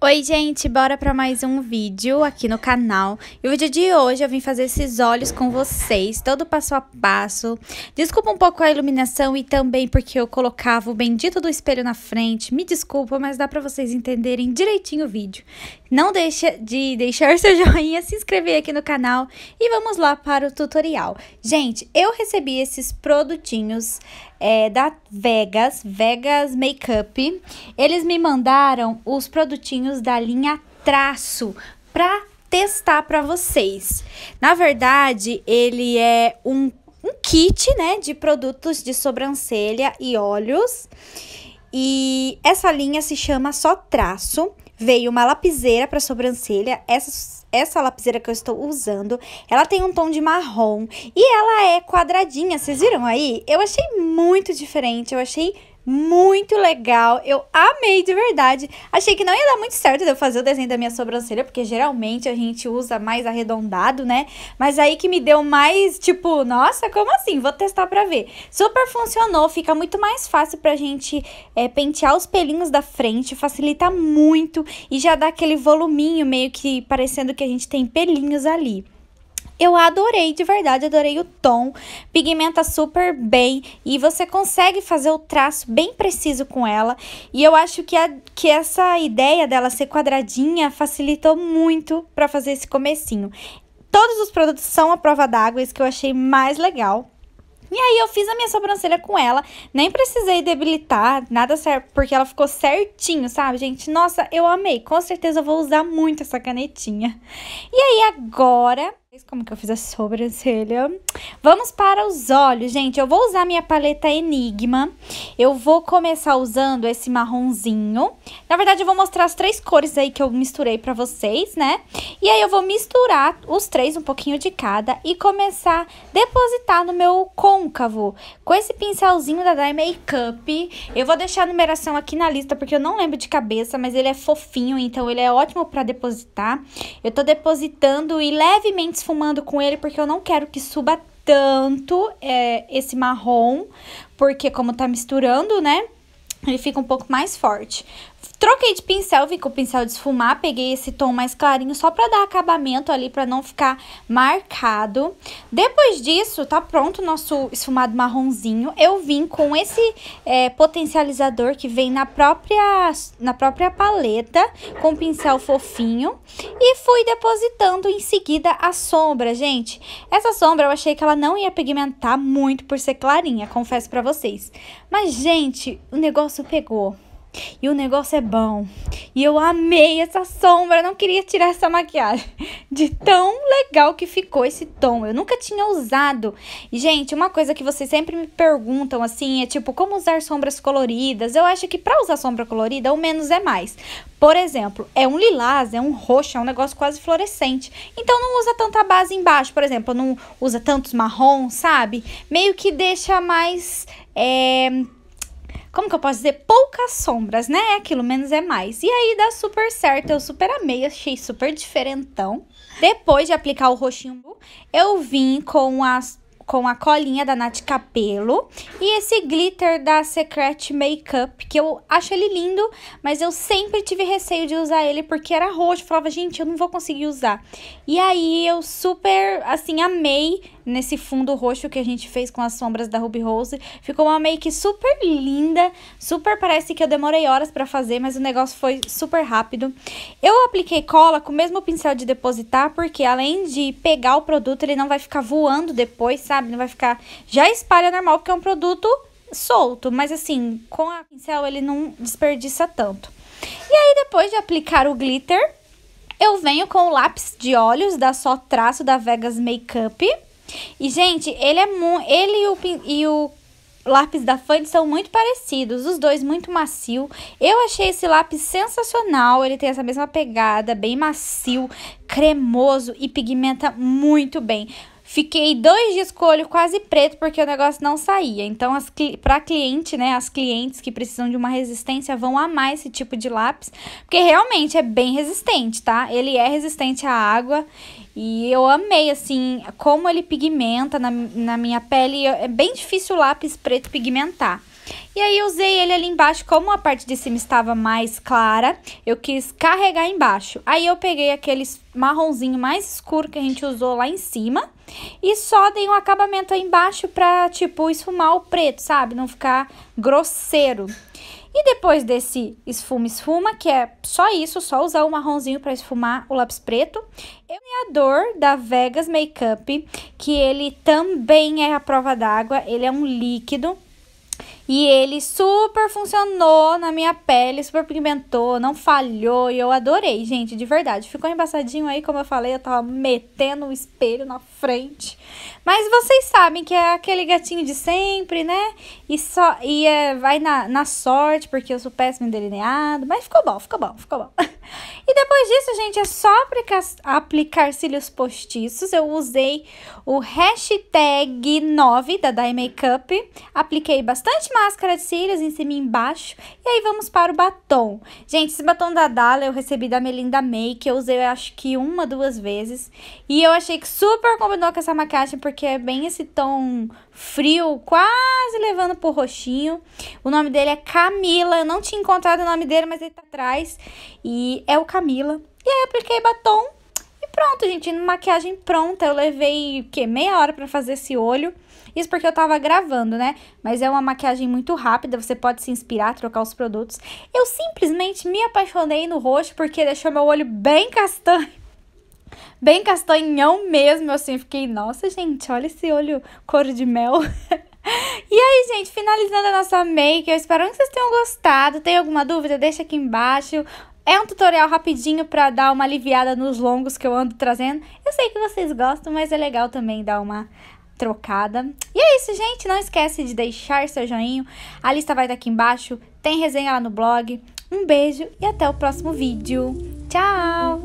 Oi gente, bora para mais um vídeo aqui no canal. E o vídeo de hoje eu vim fazer esses olhos com vocês, todo passo a passo. Desculpa um pouco a iluminação e também porque eu colocava o bendito do espelho na frente. Me desculpa, mas dá para vocês entenderem direitinho o vídeo. Não deixa de deixar seu joinha, se inscrever aqui no canal e vamos lá para o tutorial. Gente, eu recebi esses produtinhos é, da Vegas, Vegas Makeup, eles me mandaram os produtinhos da linha Traço para testar para vocês. Na verdade, ele é um, um kit, né, de produtos de sobrancelha e olhos. E essa linha se chama só traço. Veio uma lapiseira para sobrancelha essa lapiseira que eu estou usando, ela tem um tom de marrom e ela é quadradinha, vocês viram aí? Eu achei muito diferente, eu achei muito legal. Eu amei de verdade. Achei que não ia dar muito certo de eu fazer o desenho da minha sobrancelha, porque geralmente a gente usa mais arredondado, né? Mas aí que me deu mais, tipo, nossa, como assim? Vou testar pra ver. Super funcionou, fica muito mais fácil pra gente é, pentear os pelinhos da frente, facilita muito e já dá aquele voluminho meio que parecendo que a gente tem pelinhos ali. Eu adorei, de verdade, adorei o tom. Pigmenta super bem e você consegue fazer o traço bem preciso com ela. E eu acho que, a, que essa ideia dela ser quadradinha facilitou muito para fazer esse comecinho. Todos os produtos são à prova d'água, isso que eu achei mais legal. E aí eu fiz a minha sobrancelha com ela, nem precisei debilitar, nada certo, porque ela ficou certinho, sabe, gente? Nossa, eu amei, com certeza eu vou usar muito essa canetinha. E aí agora como que eu fiz a sobrancelha? Vamos para os olhos, gente. Eu vou usar minha paleta Enigma. Eu vou começar usando esse marronzinho. Na verdade, eu vou mostrar as três cores aí que eu misturei pra vocês, né? E aí eu vou misturar os três, um pouquinho de cada, e começar a depositar no meu côncavo. Com esse pincelzinho da Dye Makeup. Eu vou deixar a numeração aqui na lista, porque eu não lembro de cabeça, mas ele é fofinho, então ele é ótimo pra depositar. Eu tô depositando e levemente fumando com ele, porque eu não quero que suba tanto é, esse marrom, porque como tá misturando, né? ele fica um pouco mais forte. Troquei de pincel, vim com o pincel de esfumar, peguei esse tom mais clarinho só pra dar acabamento ali, pra não ficar marcado. Depois disso, tá pronto o nosso esfumado marronzinho. Eu vim com esse é, potencializador que vem na própria, na própria paleta, com pincel fofinho. E fui depositando em seguida a sombra, gente. Essa sombra eu achei que ela não ia pigmentar muito por ser clarinha, confesso pra vocês. Mas, gente, o negócio negócio pegou. E o negócio é bom. E eu amei essa sombra. Eu não queria tirar essa maquiagem. De tão legal que ficou esse tom. Eu nunca tinha usado. E, gente, uma coisa que vocês sempre me perguntam assim é tipo, como usar sombras coloridas? Eu acho que para usar sombra colorida, o menos é mais. Por exemplo, é um lilás, é um roxo, é um negócio quase fluorescente. Então não usa tanta base embaixo. Por exemplo, não usa tantos marrom, sabe? Meio que deixa mais. É como que eu posso dizer? Poucas sombras, né? É aquilo, menos é mais. E aí dá super certo, eu super amei, achei super diferentão. Depois de aplicar o roxinho, eu vim com as com a colinha da Nath Capelo e esse glitter da Secret Makeup, que eu acho ele lindo, mas eu sempre tive receio de usar ele porque era roxo, falava, gente, eu não vou conseguir usar. E aí eu super, assim, amei nesse fundo roxo que a gente fez com as sombras da Ruby Rose. Ficou uma make super linda, super parece que eu demorei horas pra fazer, mas o negócio foi super rápido. Eu apliquei cola com o mesmo pincel de depositar, porque além de pegar o produto, ele não vai ficar voando depois, sabe? Não vai ficar... Já espalha normal, porque é um produto solto, mas assim, com a pincel ele não desperdiça tanto. E aí, depois de aplicar o glitter, eu venho com o lápis de olhos da Só Traço da Vegas Makeup. E, gente, ele é ele e o, e o lápis da Fanny são muito parecidos, os dois muito macio. Eu achei esse lápis sensacional, ele tem essa mesma pegada, bem macio, cremoso e pigmenta muito bem. Fiquei dois dias com o olho quase preto porque o negócio não saía. Então, as para cliente, né, as clientes que precisam de uma resistência vão amar esse tipo de lápis, porque realmente é bem resistente, tá? Ele é resistente à água e eu amei, assim, como ele pigmenta na, na minha pele. É bem difícil o lápis preto pigmentar. E aí usei ele ali embaixo, como a parte de cima estava mais clara, eu quis carregar embaixo. Aí eu peguei aquele marronzinho mais escuro que a gente usou lá em cima e só dei um acabamento aí embaixo pra, tipo, esfumar o preto, sabe? Não ficar grosseiro. E depois desse esfuma-esfuma, que é só isso, só usar o marronzinho para esfumar o lápis preto, eu me adoro da Vegas Makeup, que ele também é a prova d'água, ele é um líquido, e ele super funcionou na minha pele, super pigmentou, não falhou. E eu adorei, gente, de verdade. Ficou embaçadinho aí, como eu falei, eu tava metendo o espelho na frente. Mas vocês sabem que é aquele gatinho de sempre, né? E só e é, vai na, na sorte, porque eu sou péssimo em delineado. Mas ficou bom, ficou bom, ficou bom. e depois disso, gente, é só aplicar, aplicar cílios postiços. Eu usei o hashtag 9 da Dye Makeup. Apliquei bastante máscara de cílios em cima e embaixo. E aí vamos para o batom. Gente, esse batom da Dala eu recebi da Melinda May, que eu usei acho que uma, duas vezes. E eu achei que super combinou com essa maquiagem, porque é bem esse tom frio, quase levando pro roxinho. O nome dele é Camila. Eu não tinha encontrado o nome dele, mas ele tá atrás. E é o Camila. E aí apliquei batom pronto, gente, maquiagem pronta. Eu levei, que meia hora para fazer esse olho. Isso porque eu tava gravando, né? Mas é uma maquiagem muito rápida, você pode se inspirar, trocar os produtos. Eu simplesmente me apaixonei no roxo porque deixou meu olho bem castanho. Bem castanhão mesmo, assim, eu assim, fiquei, nossa, gente, olha esse olho cor de mel. E aí, gente, finalizando a nossa make, eu espero que vocês tenham gostado. Tem alguma dúvida? Deixa aqui embaixo. É um tutorial rapidinho para dar uma aliviada nos longos que eu ando trazendo. Eu sei que vocês gostam, mas é legal também dar uma trocada. E é isso, gente. Não esquece de deixar seu joinha. A lista vai estar aqui embaixo. Tem resenha lá no blog. Um beijo e até o próximo vídeo. Tchau!